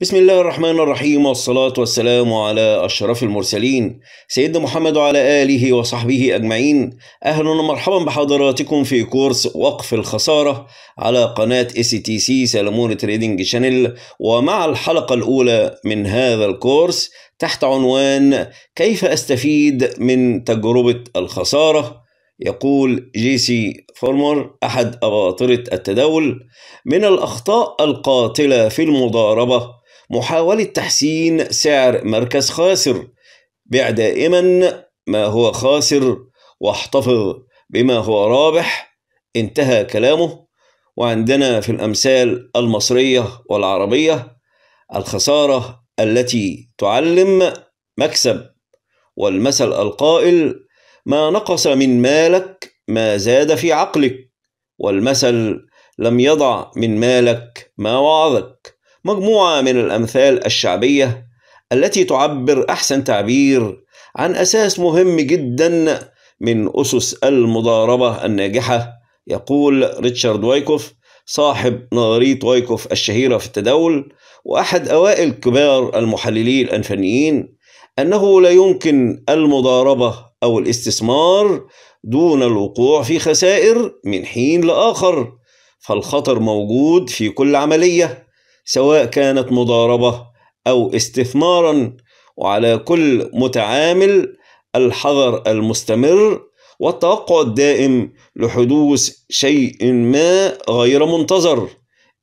بسم الله الرحمن الرحيم والصلاة والسلام على أشرف المرسلين سيدنا محمد وعلى آله وصحبه أجمعين أهلا ومرحبا بحضراتكم في كورس وقف الخسارة على قناة اس تي سي سلمون تريدنج شانل ومع الحلقة الأولى من هذا الكورس تحت عنوان كيف أستفيد من تجربة الخسارة يقول جي سي فورمر أحد أباطرة التداول من الأخطاء القاتلة في المضاربة محاولة تحسين سعر مركز خاسر بع دائما ما هو خاسر واحتفظ بما هو رابح انتهى كلامه وعندنا في الأمثال المصرية والعربية الخسارة التي تعلم مكسب والمثل القائل ما نقص من مالك ما زاد في عقلك والمثل لم يضع من مالك ما وعظك مجموعة من الأمثال الشعبية التي تعبر أحسن تعبير عن أساس مهم جدا من أسس المضاربة الناجحة يقول ريتشارد وايكوف صاحب نظرية وايكوف الشهيرة في التداول وأحد أوائل كبار المحللين الفنيين أنه لا يمكن المضاربة أو الاستثمار دون الوقوع في خسائر من حين لآخر فالخطر موجود في كل عملية سواء كانت مضاربة أو استثمارا وعلى كل متعامل الحذر المستمر والتوقع الدائم لحدوث شيء ما غير منتظر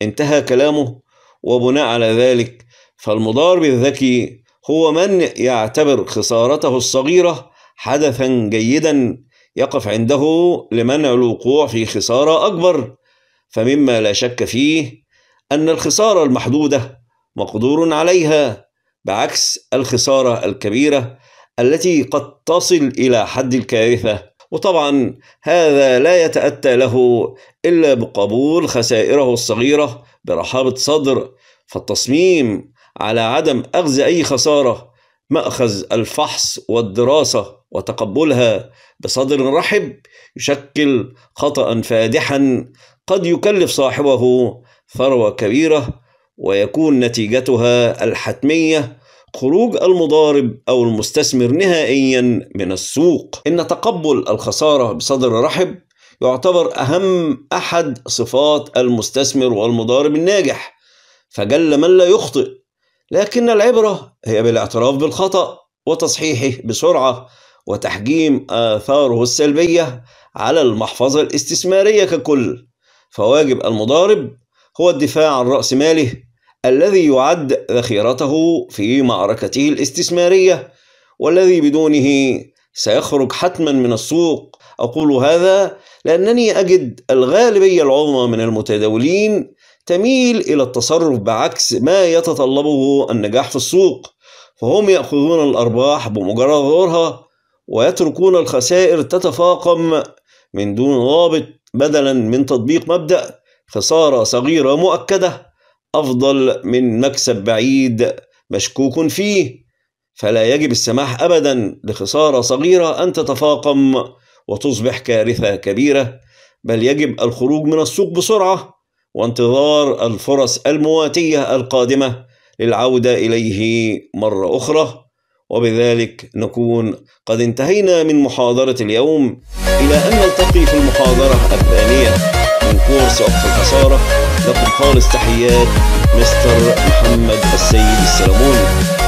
انتهى كلامه وبناء على ذلك فالمضارب الذكي هو من يعتبر خسارته الصغيرة حدثا جيدا يقف عنده لمنع الوقوع في خسارة أكبر فمما لا شك فيه أن الخسارة المحدودة مقدور عليها بعكس الخسارة الكبيرة التي قد تصل إلى حد الكارثة وطبعا هذا لا يتأتى له إلا بقبول خسائره الصغيرة برحابة صدر فالتصميم على عدم أخذ أي خسارة مأخذ الفحص والدراسة وتقبلها بصدر رحب يشكل خطأ فادحا قد يكلف صاحبه ثروة كبيرة ويكون نتيجتها الحتمية خروج المضارب أو المستثمر نهائيا من السوق إن تقبل الخسارة بصدر رحب يعتبر أهم أحد صفات المستثمر والمضارب الناجح فجل من لا يخطئ لكن العبرة هي بالاعتراف بالخطأ وتصحيحه بسرعة وتحجيم آثاره السلبية على المحفظة الاستثمارية ككل فواجب المضارب هو الدفاع عن رأس ماله الذي يعد ذخيرته في معركته الاستثمارية والذي بدونه سيخرج حتما من السوق أقول هذا لأنني أجد الغالبية العظمى من المتداولين تميل إلى التصرف بعكس ما يتطلبه النجاح في السوق فهم يأخذون الأرباح بمجرد ظهورها ويتركون الخسائر تتفاقم من دون ضابط بدلا من تطبيق مبدأ خسارة صغيرة مؤكدة أفضل من مكسب بعيد مشكوك فيه فلا يجب السماح أبدا لخسارة صغيرة أن تتفاقم وتصبح كارثة كبيرة بل يجب الخروج من السوق بسرعة وانتظار الفرص المواتية القادمة للعودة إليه مرة أخرى وبذلك نكون قد انتهينا من محاضرة اليوم إلى أن نلتقي في المحاضرة الثانية من كورس وقف الحصارة لكم خالص تحيات مستر محمد السيد السلموني